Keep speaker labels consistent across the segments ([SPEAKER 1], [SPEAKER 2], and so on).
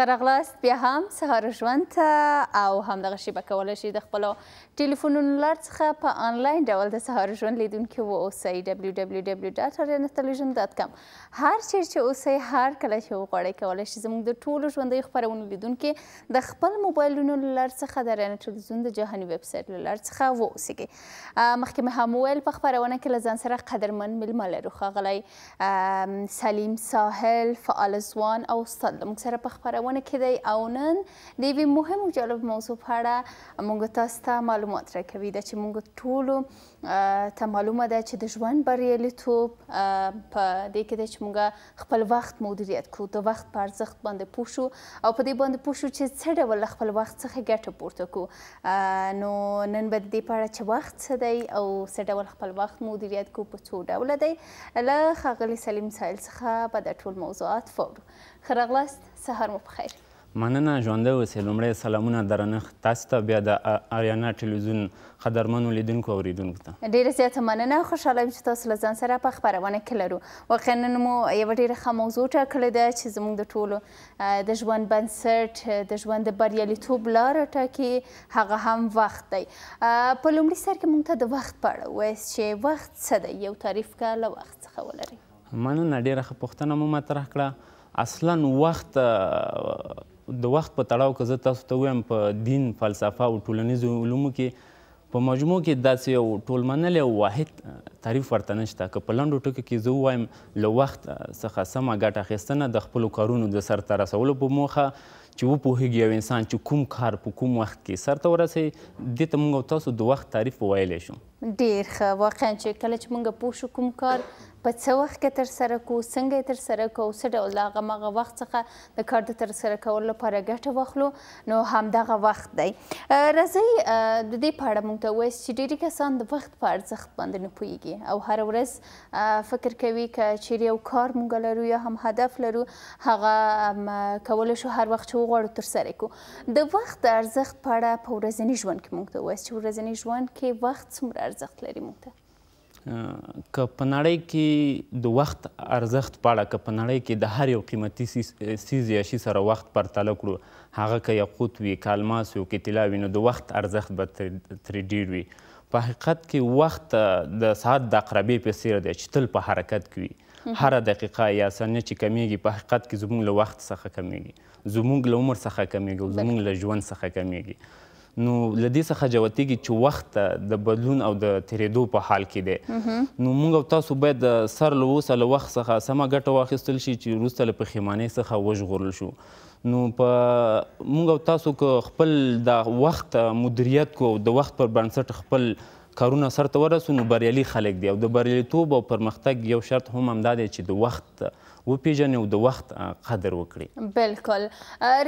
[SPEAKER 1] ښه راغلاست بیا هم سهار ژوند ته او همدغه شیبه کولی شئ د خپلو ټلیفونونو لار څخه په آنلاین ډول د سهار ژوند لیدونکي واوسئ www ډاټ آریانا تلویزیون ډاټ کام هر چیرې چې اوسئ هر کله چې وغواړئ کولی شئ زموږ د ټولو ژوندیو خپرونو لیدونکي د خپل موبایلونو له لارې څخه د آریانا تلویزیون د جهاني ویب سایټ له لارې څخه واوسئ مخکې مې هم وویل په خپرونه کې له ځان سره قدرمن میلمه لرو ښاغلی سلیم ساحل فعال ځوان او استاد موږ سره په خپرونه خپرونه کې دی او نن د یوې مهمو جالب موضوع په اړه موږ تاسو ته معلومات راکوي دا چې موږ ټولو ته معلومه ده چې د ژوند بریالیتوب په دې کې دی چې موږ خپل وخت مدیریت کړو د وخت په ارزښت باندې پوه شو او په دې باندې پوه شو چې څه ډول خپل وخت څخه ګټه پورته کړو نو نن به د دې په اړه چې وخت څه دی او څه ډول خپل وخت مدیریت کو په څو ډول دی له ښاغلي سلیم سایل څخه به دا ټول موضوعات فورو خرغلاست سهار مو بخیر
[SPEAKER 2] مننه ژوندې اوسئ لومړی سلامونه درنښت تاسو ته بیا د آریانا ټلویزیون قدرمنو لیدونکو اوریدونکو
[SPEAKER 1] ته ډیره زیاته مننه خوشحاله یم چې تاسو له ځان سره په خپرونه کې لرو واقعا نن مو یوه ډیره ښه موضوع ټاکلې ده چې زموږ د ټولو د ژوند بنسټ د ژوند د بریالیتوب لاره ټاکي هغه هم وخت دی په لومړي سر کې موږ ته د وخت په اړه ووایاست چې وخت څه دی یو تعریف که له وخت څخه ولرئ
[SPEAKER 2] مننه ډیره ښه پوښتنه مو مطرح کړه اصلا وخت د وخت په تړاو کې زه تاسو ته وایم په دین فلسفه او ټولنیزو علومو کې په مجموع کې داسې یو ټولمنلی او واحد تعریف ورته نشته که په لنډو ټکو کې زه ووایم له وخت څخه سمه ګټه اخیستنه د خپلو کارونو د سرته رسولو په موخه چې وپوهیږي یو انسان چې کوم کار په کوم وخت کې سرته ورسوي دې ته موږ تاسو د وخت تعریف ویلی شو
[SPEAKER 1] ډېر ښه واقعا چې کله چې موږ پوه شو کوم کار په څه وخت کې تر سره کو څنګه تر سره کو څه ډول هغه مغه وخت څخه د کار د تر سره کولو لپاره ګټه واخلو نو همدغه وخت دی راځي د دې په اړه مونږ ته وایي چې ډېری کسان د وخت په ارزښت باندې نه پوهیږي او هر ورځ فکر کوي چې چیرې یو کار مونږ لرو یا هم هدف لرو هغه کولای شو هر وخت چې وغواړو تر سره کو د وخت د ارزښت په اړه په ورځني ژوند کې مونږ ته وایي چې ورځني ژوند کې وخت څومره ارزښت لري مونږ ته
[SPEAKER 2] که په نړۍ کې د وخت ارزښت په اړه که په نړۍ کې د هر یو قیمتي سیز یا شي سره وخت پرتله کړو هغه که یقوت وي که الماس وي که طلا وي نو د وخت ارزښت به ترې ډیر وي په حقیقت کې وخت د ساعت د عقربې په څیر دی چې تل په حرکت کې وي هره دقیقه یا ثانیه چې کمیږي په حقیقت کې زموږ له وخت څخه کمیږي زموږ له عمر څخه کمیږي زموږ له ژوند څخه کمیږي نو لدې څخه جوتیږي چې وخت د بدلون او د تیرېدو په حال کې دی نو موږ تاسو باید سر له اوسه له وخت څخه سمه ګټه واخیستل شي چې وروسته له پښیمانۍ څخه وژغورل شو نو په موږ تاسو که خپل د وخت مدیریت کو او د وخت پر بنسټ خپل کارونه سرته ورسو نو بریالي خلک دي او د بریالیتوب او پرمختګ یو شرط هم همدا دی چې د وخت وپیژني او د وخت قدر وکړي
[SPEAKER 1] بالکل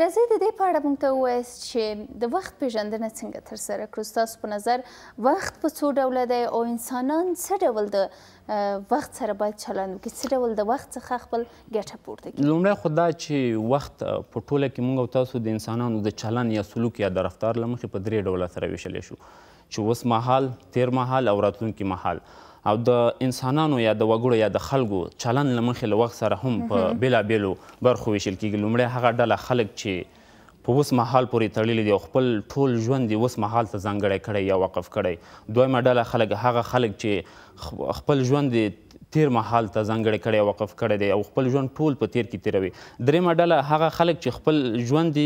[SPEAKER 1] رضی د دې په اړه مونږ ته ووایاست چې د وخت پیژندنه څنګه ترسره کړو ستاسو په نظر وخت په څو ډوله دی او انسانان څه ډول د وخت سره باید چلند وکړي څه ډول د وخت څخه خپل ګټه پورته کړي
[SPEAKER 2] لومړی خو دا چې وخت په ټوله کې مونږ او تاسو د انسانانو د چلند یا سلوک یا د رفتار له مخې په درې ډوله سره ویشلی شو چې اوس مهال تیر مهال او راتلونکي مهال او د انسانانو یا د وګړو یا د خلکو چلند له مخې له وخت سره هم په بېلابېلو برخو ویشل کېږي لومړی هغه ډله خلک چې په اوس مهال پورې تړلي دي او خپل ټول ژوند یې اوس مهال ته ځانګړی کړی یا وقف کړی دویمه ډله خلک هغه خلک چې خپل ژوند یې تیر مهال ته ځانګړی کړی وقف کړی دی او خپل ژوند ټول په تیر کې تیروي درېیمه ډله هغه خلک چې خپل ژوند دی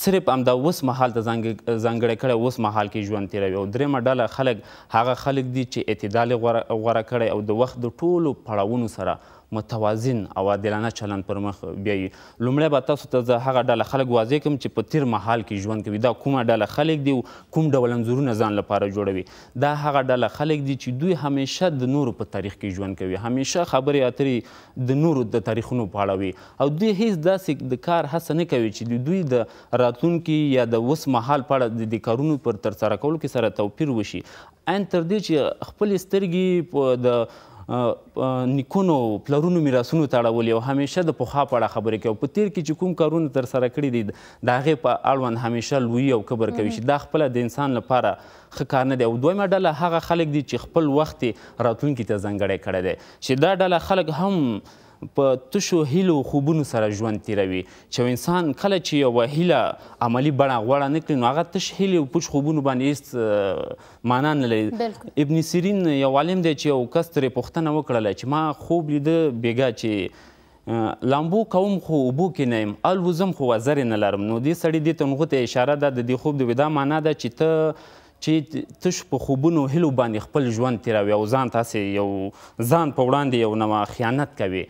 [SPEAKER 2] صرف همدا اوس مهال ته ځانګړی کړی اوس مهال کې ژوند تیروي او درېیمه ډله خلک هغه خلک دي چې اعتدال غوره کړی او د وخت د ټولو پړاوونو سره متوازن او عادلانه چلند پر مخ بیایي لومړی به تاسو ته زه هغه ډله خلک واضح کړم چې په تیر مهال کې ژوند کوي دا کومه ډله خلک دي کوم ډول انځورونه ځان لپاره جوړوي دا هغه ډله خلک دي چې دوی همیشه د نورو په تاریخ کې ژوند کوي همیشه خبرې اترې د نورو د تاریخونو په اړه وي او دوی هیڅ داسې د کار هڅه نه کوي چې دوی د راتلونکي یا د اوس مهال په اړه د کارونو پر ترسره کولو کې سره توپیر وشي ان تر دې چې خپل سترګې د نیکونو پلرونو میراثونو ته اړولي او همیشه د پخوا په اړه خبرې کوي په تیر کې چې کوم کارونه ترسره کړي دي د هغې په اړوند همیشه لوی او کبر کوي چې دا خپله د انسان لپاره ښه کار نه دی او دویمه ډله هغه خلک دي چې خپل وخت راتلونکي ته ځانګړی کړی دی چې دا ډله خلک هم په تشو هیلو خوبونو سره ژوند تیروي چې انسان کله چې یو هیله عملی بڼه غوړه نه کړي نو هغه تش هیلې او پوچ خوبونو باندې معنا نه لري ابن سیرین یو عالم دی چې یو کس ترې پوښتنه وکړله چې ما خوب لیده بېګا چې لامبو کوم خو اوبو کې نه یم الوزم خو وزر نه لرم نو دې سړي دې ته نغوته اشاره ده د دې خوب د ودا معنا ده چې ته چې تش په خوبونو هیلو باندې خپل ژوند تیروي او ځان تاسې یو ځان په وړاندې یو نوه خیانت کوي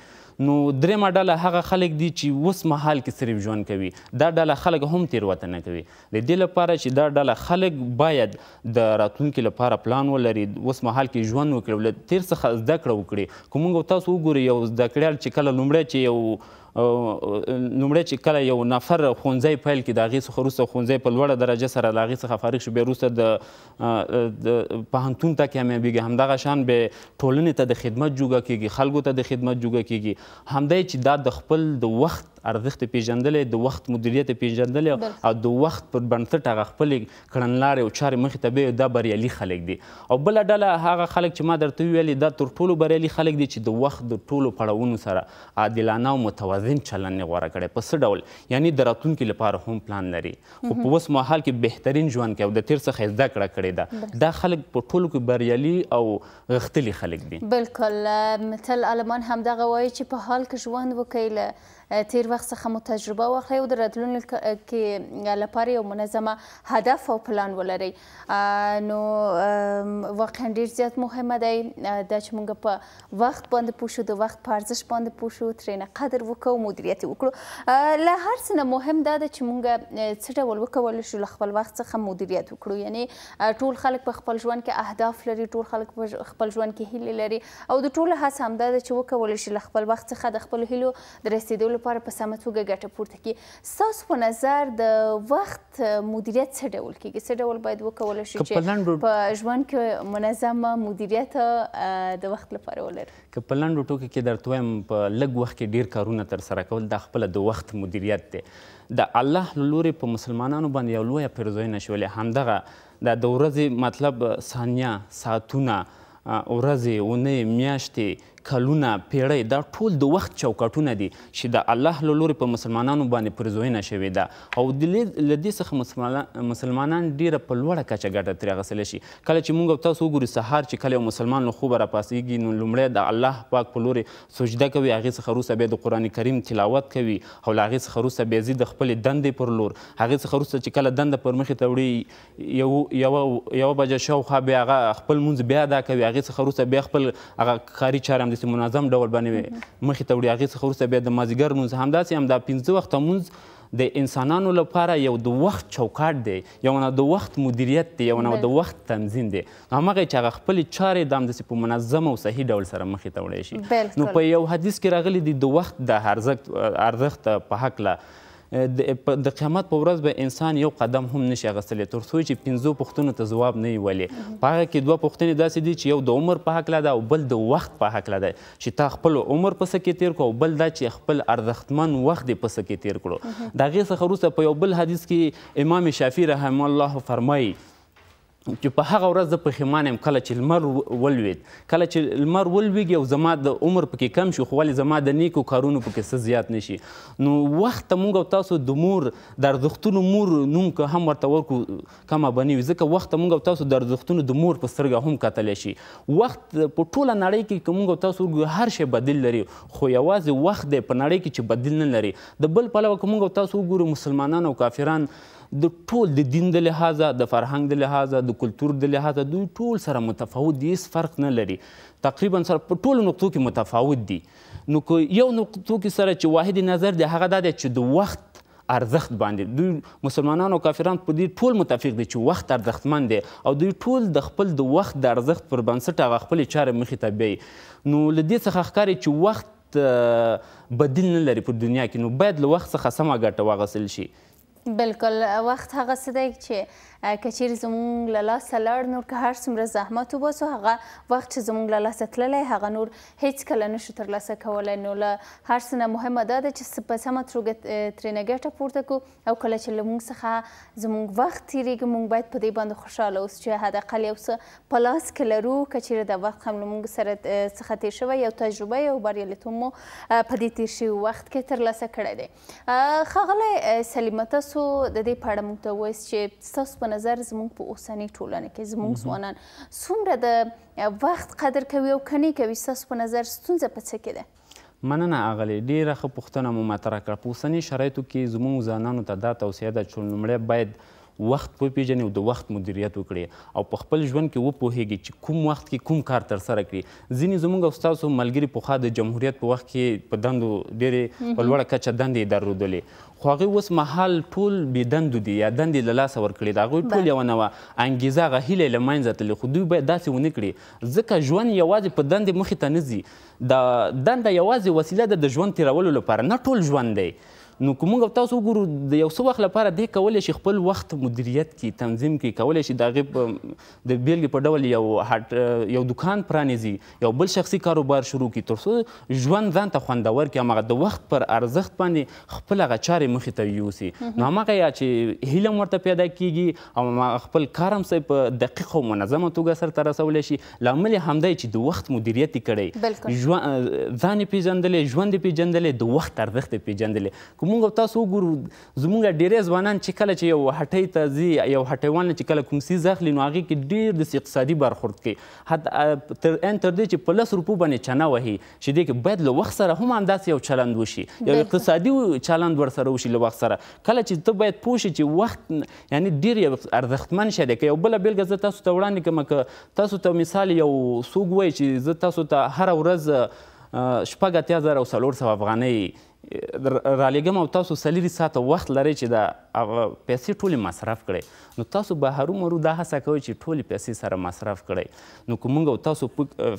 [SPEAKER 2] نو درېمه ډله هغه خلک دي چې اوس مهال کې صرف ژوند کوي دا ډله خلک هم تیروتنه کوي د دې لپاره چې دا ډله خلک باید د راتلونکي لپاره پلان ولري اوس مهال کې ژوند وکړي له تیر څخه زده کړه وکړي که موږ تاسو وګورو یو زده کړیال چې کله لومړی چې یو لومړی چې کله یو نفر ښوونځی پیل کړي د هغې څخه وروسته ښوونځی په لوړه درجه سره له هغې څخه فارغ شي بیا وروسته د پوهنتون ته کامیابېږي همدغه شان به ټولنې ته د خدمت جوګه کیږي خلکو ته د خدمت جوګه کیږي همدای چې دا د خپل د وخت ارزښت پیژندلې د وخت مدیریت پیژندلې او د وخت پر بنسټ هغه خپل کړنلارې او چارې مخې ته به دا بریالي خلک دي او بل ډله هغه خلک چې ما درته ویلې دا تر ټولو بریالي خلک دي چې د وخت د ټولو پړاوونو سره عادلانه او متوازن چلند غوره کړي په څه ډول یعنی د راتلونکي لپاره هم پلان لري خو په اوس مهال کې بهترین ژوند کې او د تیر څخه زده کړه کړې ده دا خلک په ټولو کې بریالي او غښتلي خلک دي
[SPEAKER 1] بالکل مثل المان همدغه وایي چې په حال کې ژوند وکړي تیر وخت څخه مو تجربه واخلئ او د راتلونکي کې لپاره یو منظمه هدف او پلان ولرئ نو واقعا ډیر زیات مهمه دی دا چې موږ په وخت باندې پوه شو د وخت په ارزښت باندې پوه شو ترې نه قدر وکړو مدیریت وکړو له هر څه نه مهم دا ده چې موږ څه ډول وکولو شو له خپل وخت څخه مدیریت وکړو یعنی ټول خلک په خپل ژوند کې اهداف لري ټول خلک په خپل ژوند کې هیله لري او د ټولو هڅه همدا ده چې وکولو شي له خپل وخت څخه د خپل هیلو د رسیدو لپاره په سمه توګه ګټه پورته کړي ستاسو په نظر د وخت مدیریت څه ډول کېږي څه ډول باید وکولی شو چې په ژوند کې منظمه مدیریت د وخت لپاره ولري
[SPEAKER 2] که په لنډو ټوکو کې درته وایم په لږ وخت کې ډیر کارونه ترسره کول دا خپله د وخت مدیریت دی د الله له لورې په مسلمانانو باندې یو لویه پیرزوینه شولې همدغه د د ورځې مطلب ثانیه ساعتونه ورځې اونۍ میاشتې کلونه پیړۍ دا ټول د وخت چوکاټونه دي چې د الله له لورې په مسلمانانو باندې پرزوینه شوې ده او له دې څخه مسلمانان ډیره په لوړه کچه ګټه ترې اخیستلی شي کله چې موږ تاسو وګورو سهار چې کله یو مسلمان له خوبه راپاڅېږي نو لومړی د الله پاک په لورې سجده کوي هغې څخه وروسته بیا د قرآن کریم تلاوت کوي او له هغې څخه وروسته بیا ځي د خپلې دندې پر لور هغې څخه وروسته چې کله دنده پر مخې ته وړي یوه بجه شاوخوا بیا هغه خپل مونځ بیا ادا کوي هغې څخه وروسته بیا خپل هغه کاري چاره همداسې منظم ډول باندې مخې ته وړي هغې څخه وروسته بیا د مازدیګر لمونځ همداسې همدا پنځه وخته مونځ د انسانانو لپاره یو د وخت چوکاټ دی یو نه د وخت مدیریت دی یو نه د وخت تنظیم دی همغه چې هغه خپل چارې د همداسې په منظم او صحیح ډول سره مخې ته وړی شي نو په یو حدیث کې راغلی دی د وخت د ارزښت په هکله د قیامت په ورځ به انسان یو قدم هم نشي اغستلی تر څو چې پنځو پوښتنو ته ځواب نه وي ویلی په هغه کې دوه پوښتنې داسې دي چې یو د عمر په هکله ده او بل د وخت په هکله ده چې تا خپل عمر په کې تیر کړو او بل دا چې خپل ارزښتمن وخت دې په کې تیر کړو د هغې څخه وروسته په یو بل حدیث کې امام شافعي رحمه الله فرمایي چې په هغه ورځ د پښیمان يم کله چې لمر ولوید کله چې لمر ولویږي او زما د عمر پکې کم شي خو ولې زما د نیکو کارونو پکې څه زیات نشي نو وخت ته موږ او تاسو د مور د ارزښتونو مور نوم که هم ورته ورکړو کمه به نه وي ځکه وخت ته موږ او تاسو د ارزښتونو د مور په سترګه هم کتلی شي وخت په ټوله نړۍ کې که موږ او تاسو وګورو هر شی بدیل لري خو یوازې وخت دی په نړۍ کې چې بدیل نه لري د بل پلوه که موږ او تاسو وګورو مسلمانان او کافران د ټول د دین د لحاظه د فرهنګ د لحاظه د کلتور د لحاظه دوی ټول سره متفاوت دي هیڅ فرق نه لري تقریبا سره په ټولو نقطو کې متفاوت دي نو که یو نقطو کې سره چې واحد نظر دی هغه دا دی چې د وخت ارزښت باندې دوی مسلمانانو کافران په دې ټول متفق دي چې وخت ارزښتمن دی او دوی ټول د خپل د وخت د ارزښت پر بنسټ هغه خپلې چارې مخې ته بیایي نو له دې څخه ښکاري چې وخت بدیل نه لري په دنیا کې نو باید له وخت څخه سمه ګټه واخیستل شي
[SPEAKER 1] بلکل وخت هغه سده چې کچیر زمونږ له لاسه لاړ نور که هر څومره زحمت وباسو هغه وخت چې زمونږ له لاسه تللی هغه نور هیڅکله نشو ترلاسه کولی نو له هر څه نه مهمه دا ده چې په سمه توګه ترېنه ګټه پورته کړو او کله چې له موږ څخه زمونږ وخت تیریږي موږ باید په دې باندې خوشحاله اوسو چې حداقل یو څه په لاس کې لرو که چیرې دا وخت هم له موږ سره څخه تیر شوی یو تجربه یو بریالیتوب مو په دې تیر شوي وخت کې ترلاسه کړی دی ښاغلی سلیمه تاسو تاسو د دې په اړه موږ ته وایس چې تاسو په نظر زموږ په اوسنۍ ټولنه کې زموږ ځوانان څومره د وخت قدر کوي او کني کوي تاسو په نظر ستونزه په څه کې ده
[SPEAKER 2] مننه اغلی ډیره ښه پوښتنه مو مطرح کړه په اوسني شرایطو کې زموږ ځوانانو ته دا توصیه ده چې لومړی باید وخت وپیژني او د وخت مدیریت وکړي او په خپل ژوند کې وپوهیږي چې کوم وخت کې کوم کار ترسره کړي ځینې زموږ او ستاسو ملګري پخوا د جمهوریت په وخت کې په دندو ډېرې په لوړه کچه دندې درلودلې خو هغوی اوس مهال ټول بې دندو دي یا دندې له لاسه ورکړي د هغوی ټول یوه نه وه انګیزه هغه هیله یې له منځه تللې خو دوی باید داسې ونه کړي ځکه ژوند یوازې په دندې مخې ته نه ځي د دنده یوازې وسیله ده د ژوند تیرولو لپاره نه ټول ژوند دی نو کوم موږ تاسو وګورو د یو څه وخت لپاره دی کولای شي خپل وخت مدیریت کې تنظیم کې کولای شي د غیب د بیلګې په ډول یو هټ یو دکان پرانیزي یو بل شخصي کاروبار شروع کړي ترڅو ژوند ځان ته خوندور کړي هغه د وخت پر ارزښت باندې خپل هغه چارې مخې ته یوسي نو هغه یا چې هیله ورته پیدا کیږي او خپل کارم سه په دقیق او منظمه توګه سره رسول شي لامل همدای چې د وخت مدیریت کړي ځان پیژندلې ژوند پیژندلې د وخت ارزښت پیژندلې کوم مونږ تاسو وګورو زمونږ ډیری ځوانان چې کله چې یو هټۍ ته ځي یو هټیوال نه چې کله کوم سیز اخلي نو هغې کې ډېر داسې اقتصادي برخورد کوي حتی تر ان تر دې چې په لس روپو باندې چنه وهي چې دې کې باید له وخت سره هم همداسې یو چلند وشي یو اقتصادي چلند ورسره وشي له وخت سره کله چې ته باید پوه شي چې وخت یعنی ډېر یو ارزښتمن شی دی که یو بله بېلګه زه تاسو ته وړاندې کړم که تاسو ته مثال یو څوک وایي چې زه تاسو ته هره ورځ شپږ اتیا زره او څلور سوه افغانۍ رالېږم او تاسو څلېرې ساعته وخت لرئ چې دا پیسې ټولې مصرف کړئ نو تاسو به هرومرو دا هڅه کوئ چې ټولې پیسې سره مصرف کړئ نو که موږ او تاسو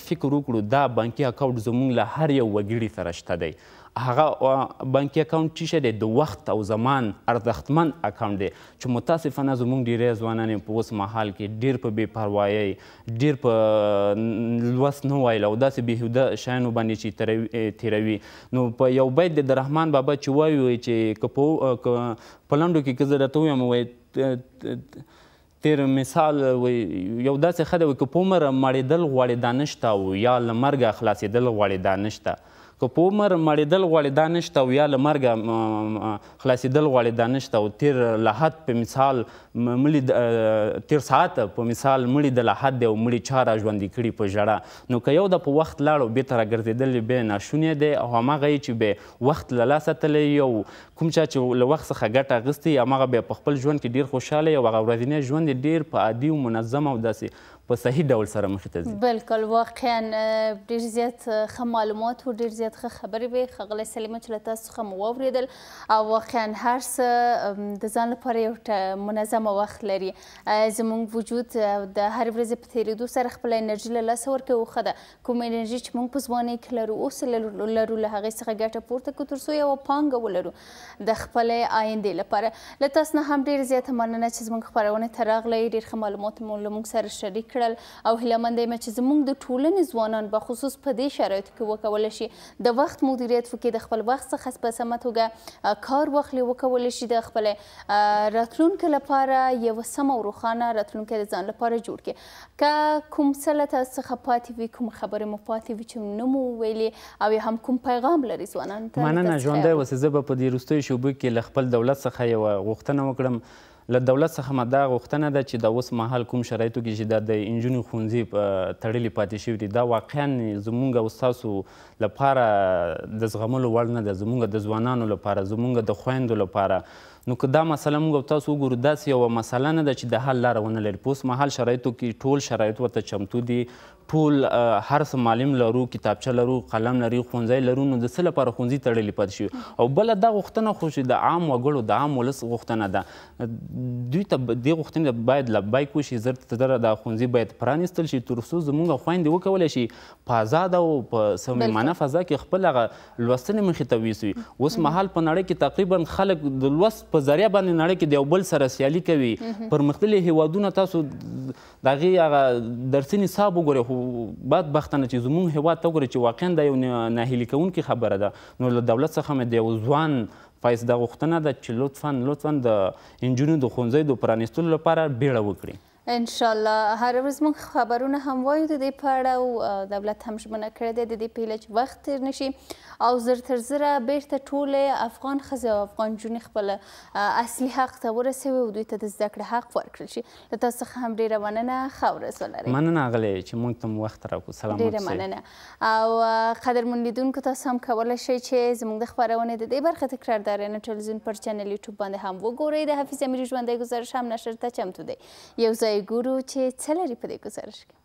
[SPEAKER 2] فکر وکړو دا بانکي اکاونټ زموږ له هر یو وګړي سره شته دی هغه بانکي اکاونټ چې دی د وخت او زمان ارزښتمن اکاونټ دی چې متاسفانه زموږ ډیری ځوانان په اوس مهال کې ډیر په بې پروایۍ ډیر په لوست نه وایل او داسې بېهوده شیانو باندې چې تیروي نو په یو بیت د رحمان بابا چې وایي چې که په لنډو کې که زه درته ووایم وایي تیر مثال وي یو داسې ښه دی وایي که په عمر مړېدل غواړې دا نشته او یا له مرګه خلاصېدل غواړې دا نشته که په عمر مړېدل غواړي دا نشته او یا له مرګه خلاصېدل غواړي دا نشته او تیر لحد په مثال مړي تیر ساعت په مثال مړي د لحد دی او مړي چا را ژوندي کړي په ژړا نو که یو د په وخت لاړ او بېرته راګرځېدل یې بیا ناشونی دی او هماغه یې چې بې وخت له لاسه تللی یو کوم چا چې له وخت څخه ګټه اخیستې هماغه بیا په خپل ژوند کې ډېر خوشحاله یو هغه ورځنی ژوند یې ډېر په عادي او منظم او داسې په صحیح ډول سره مخې ته ځي
[SPEAKER 1] بالکل واقعا ډیر زیات ښه معلومات او ډیر زیات ښه خبرې وې ښاغلی سلیمه چې له تاسو څخه مو واورېدل او واقعا هر څه د ځان لپاره یو منظمه وخت لري زموږ وجود د هر ورځې په تیریدو سره خپل انرژي له لاسه ورکوي خو ښه ده کوم انرژي چې موږ په ځوانۍ کې لرو اوس لرو له هغې څخه ګټه پورته کړو تر څو یوه پانګه ولرو د خپلې آیندې لپاره له تاسو نه هم ډیر زیاته مننه چې زموږ خپرونه ته راغلی ډېر ښه معلومات مو له موږ سره شریک کړل او هیلمند یم چې زموږ د ټولنې ځوانان په خصوص په دې شرایطو کې وکول شي د وخت مدیریت فکر د خپل وخت څخه په سمه توګه کار واخلي وکول شي د خپل راتلونکو لپاره یو سم او روښانه راتلونکي د ځان لپاره جوړ کړي که کوم څه له تاسو څخه پاتې وي کوم خبرې مو پاتې وي چې نه مو ویلې او یا هم کوم پیغام لري ځوانانو ته مننه ژوندی اوسئ
[SPEAKER 2] زه به په دې وروستیو شوبو کې له خپل دولت څخه یوه غوښتنه وکړم له دولت څخه ما دا غوښتنه ده چې د اوس مهال کوم شرایطو کې چې دا د انجونو ښوونځي تړلې پاتې شوي دي دا واقعا زمونږ او ستاسو لپاره د زغملو وړ نه ده زمونږ د ځوانانو لپاره زمونږ د خویندو لپاره نو که دا مسله موږ تاسو وګورو داسې یوه مسله نه ده چې د حل لاره ونه لري په اوس مهال شرایطو کې ټول شرایط ورته چمتو دي ټول هر څه معلم لرو کتابچه لرو قلم لري ښوونځی لرو نو د څه لپاره ښوونځي تړلي پاتې شوي او بله دا غوښتنه خو چې د عام وګړو د عام ولس غوښتنه ده دوی ته دې غوښتنې باید لبیک وشي زر تر زره دا ښوونځي باید پرانیستل شي تر څو زموږ خویندې وکولی شي په ازاده او په صمیمانه فضا کې خپل هغه لوستنې مخې ته یوسي اوس مهال په نړۍ کې تقریبا خلک د لوست په ذریعه باندې نړۍ کې د یو بل سره سیالي کوي پرمختللي هیوادونه تاسو د هغې هغه درسي نصاب وګورئ خو بدبختانه چې زموږ هیواد ته وګورئ چې واقعا دا یو ناهیلي کوونکې خبره ده نو له دولت څخه مې د یو ځوان فیصده غوښتنه ده چې لطفا لطفا د انجونو د ښوونځیو د پرانیستلو لپاره بیړه وکړي
[SPEAKER 1] ان شاء الله هر ورځ موږ خبرونه هم وایو د دې په اړه او دولت هم ژمنه کړې ده د دې په لچ وخت تیر نشي او زر تر زره بیرته ټول افغان خزه او افغان جونې خپل اصلي حق ته ورسوي او دوی ته د زده کړې حق ورکړل شي له تاسو څخه هم ډیره مننه ښه ورځ ولرئ
[SPEAKER 2] مننه غلې چې موږ ته وخت راکړو سلام ډیره مننه
[SPEAKER 1] او قدرمن لیدونکو تاسو هم کولی شئ چې زموږ د خبرونه د دې برخه تکرار دارینه ټلویزیون پر چینل یوټیوب باندې هم وګورئ د حفیظ امیر ژوندۍ گزارش هم نشر ته چمتو دی یو ځای ګورو چې څه لري په دې گزارش کې